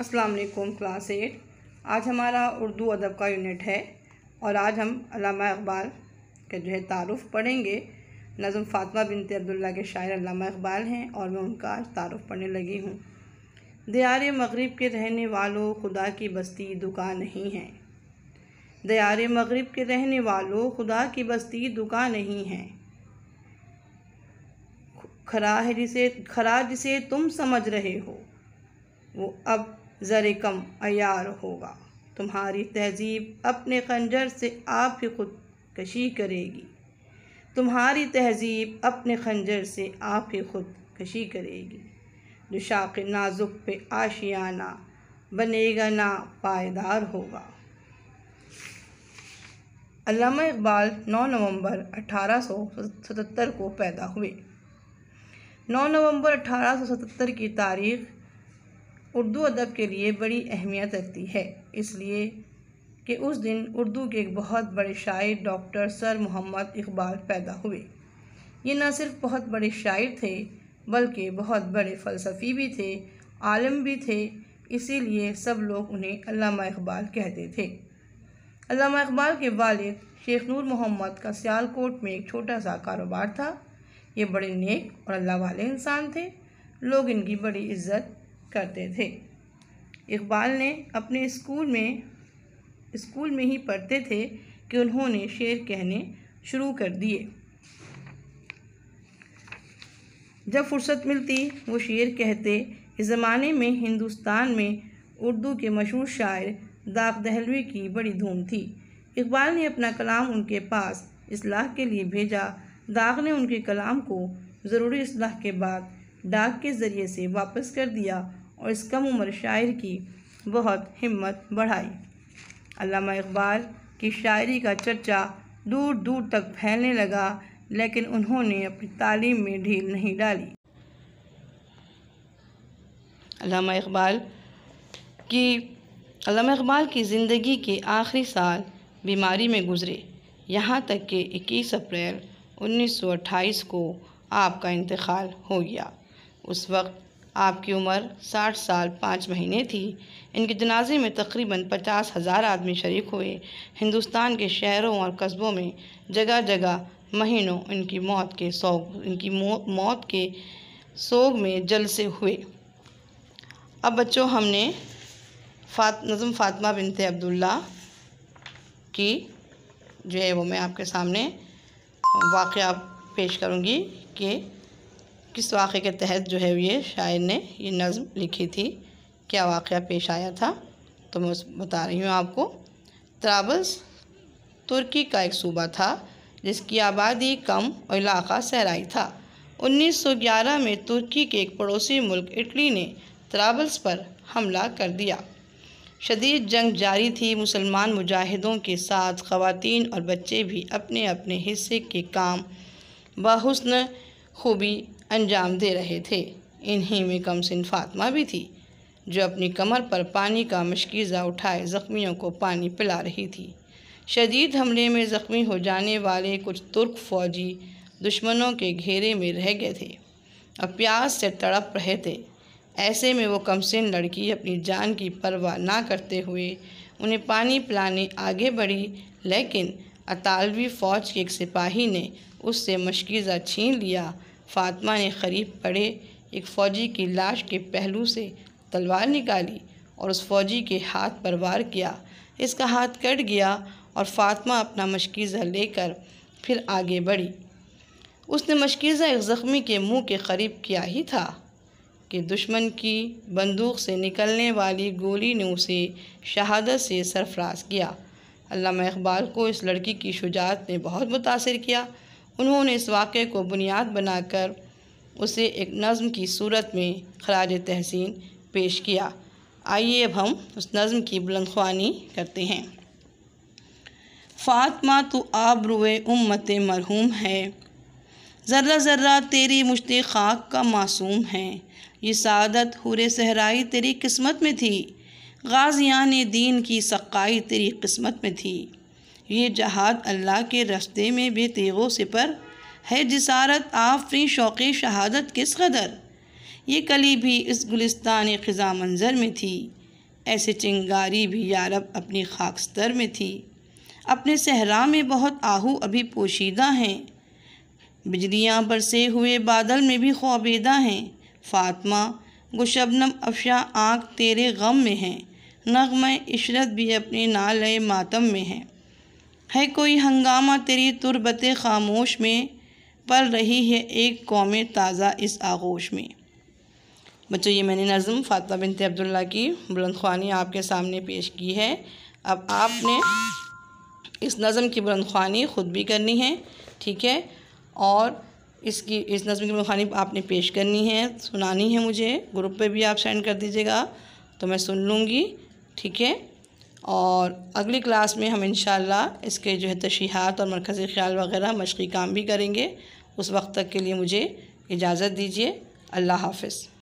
अस्सलाम वालेकुम class eight आज हमारा उर्दू अदब का यूनिट है और आज हम अलामा इकबाल के जो है तारुफ़ पढ़ेंगे नज़म फ़ातमा बिनते अब्दुल्ला के शायर अलामा इकबाल हैं और मैं उनका आज तारुफ़ पढ़ने लगी हूँ दियार मगरब के रहने वालों खुदा की बस्ती दुका नहीं है दियार मगरब के रहने वालों खुदा की बस्ती दुका नहीं है खरा है जिसे खरा जिसे तुम समझ रहे हो वो अब ज़र कम अयार होगा तुम्हारी तहजीब अपने खंजर से आप ही खुद कशी करेगी तुम्हारी तहजीब अपने खंजर से आप ही खुद कशी करेगी जो शाख नाजुक पे आशियाना बनेगा ना पायदार होगा अलामा इकबाल 9 नवंबर 1877 को पैदा हुए 9 नवंबर 1877 की तारीख उर्दू अदब के लिए बड़ी अहमियत रखती है इसलिए कि उस दिन उर्दू के एक बहुत बड़े शायर डॉक्टर सर मोहम्मद इकबाल पैदा हुए ये न सिर्फ बहुत बड़े शायर थे बल्कि बहुत बड़े फ़लसफ़ी भी थे आलम भी थे इसीलिए सब लोग उन्हें अल्लामा इकबाल कहते थे अल्लामा इकबाल के वालिद शेख नूर मोहम्मद का सियालकोट में एक छोटा सा कारोबार था ये बड़े नेक और अल्लाह वाले इंसान थे लोग इनकी बड़ी इज़्ज़त करते थे इकबाल ने अपने स्कूल में स्कूल में ही पढ़ते थे कि उन्होंने शेर कहने शुरू कर दिए जब फुर्सत मिलती वो शेर कहते इस ज़माने में हिंदुस्तान में उर्दू के मशहूर शायर दाग दहलवी की बड़ी धूम थी इकबाल ने अपना कलाम उनके पास असलाह के लिए भेजा दाग ने उनके कलाम को ज़रूरी असलाह के बाद डाक के ज़रिए से वापस कर दिया और इस कम उम्र शायर की बहुत हिम्मत बढ़ाई अलामा इकबाल की शायरी का चर्चा दूर दूर तक फैलने लगा लेकिन उन्होंने अपनी तालीम में ढील नहीं डाली अलामा इकबाल की अलामा इकबाल की ज़िंदगी के आखिरी साल बीमारी में गुजरे यहाँ तक कि 21 अप्रैल 1928 को आपका इंतकाल हो गया उस वक्त आपकी उम्र साठ साल पाँच महीने थी इनके जनाजे में तकरीबन पचास हज़ार आदमी शरीक हुए हिंदुस्तान के शहरों और कस्बों में जगह जगह महीनों इनकी मौत के सोग इनकी मौत के सोग में जलसे हुए अब बच्चों हमने फात नज़म फातमा बिनते अब्दुल्ला की जो है वो मैं आपके सामने वाक़ पेश करूँगी कि किस वाक़े के तहत जो है ये शायर ने ये नज़म लिखी थी क्या वाक़ पेश आया था तो मैं उस बता रही हूँ आपको त्राबस तुर्की का एक सूबा था जिसकी आबादी कम और इलाका सहराई था 1911 में तुर्की के एक पड़ोसी मुल्क इटली ने त्राबल्स पर हमला कर दिया शदीद जंग जारी थी मुसलमान मुजाहिदों के साथ खवतिन और बच्चे भी अपने अपने हिस्से के काम बहसन खूबी अंजाम दे रहे थे इन्हीं में कमसिन फातमा भी थी जो अपनी कमर पर पानी का मशकीज़ा उठाए ज़ख्मियों को पानी पिला रही थी शदीद हमले में ज़ख्मी हो जाने वाले कुछ तुर्क फ़ौजी दुश्मनों के घेरे में रह गए थे और प्यास से तड़प रहे थे ऐसे में वो कमसिन लड़की अपनी जान की परवाह ना करते हुए उन्हें पानी पिलाने आगे बढ़ी लेकिन अतालवी फ़ौज के एक सिपाही ने उससे मशकीज़ा छीन लिया फातमा ने करीब पड़े एक फ़ौजी की लाश के पहलू से तलवार निकाली और उस फौजी के हाथ पर वार किया इसका हाथ कट गया और फातिमा अपना मशकीज़ा लेकर फिर आगे बढ़ी उसने मशकीज़ा एक ज़ख्मी के मुंह के करीब किया ही था कि दुश्मन की बंदूक से निकलने वाली गोली ने उसे शहादत से सरफराज किया अल्लाह इकबाल को इस लड़की की शुजात ने बहुत मुतासर किया उन्होंने इस वाक़े को बुनियाद बनाकर उसे एक नज़म की सूरत में खराज तहसीन पेश किया आइए अब हम उस नज़म की बुलंदवानी करते हैं फ़ातमा तो आब रुए उम्मत मरहूम है ज़र्रा ज़र्रा तेरी मुश्त खाक का मासूम है ये सादत हुर सहराई तेरी किस्मत में थी गाजियान दीन की सकाई तेरी किस्मत में थी ये जहाद अल्लाह के रस्ते में भी तेगो सिपर है जिसारत आफरी शौक़ शहादत किस कदर ये कली भी इस गुलिस्तान ख़ज़ा मंज़र में थी ऐसे चिंगारी भी यारब अपनी खाकस्तर में थी अपने सहरा में बहुत आहू अभी पोशीदा हैं बिजलियाँ बरसे हुए बादल में भी ख्वाबेदा हैं फातमा गुशबनम अफशा आँख तेरे गम में हैं नगम इशरत भी अपने नाल मातम में हैं है कोई हंगामा तेरी तुरबत खामोश में पल रही है एक कौम ताज़ा इस आगोश में बच्चों ये मैंने नज़म फातिमा बिनत अब्दुल्ला की बुलंदखानी आपके सामने पेश की है अब आपने इस नज़म की बुलंदखानी ख़ुद भी करनी है ठीक है और इसकी इस नज़म की बुलंदखानी आपने पेश करनी है सुनानी है मुझे ग्रुप पे भी आप सेंड कर दीजिएगा तो मैं सुन लूँगी ठीक है और अगली क्लास में हम इन इसके जो है तशीहत और मरकज़ी ख्याल वगैरह मशक़ी काम भी करेंगे उस वक्त तक के लिए मुझे इजाज़त दीजिए अल्लाह हाफ़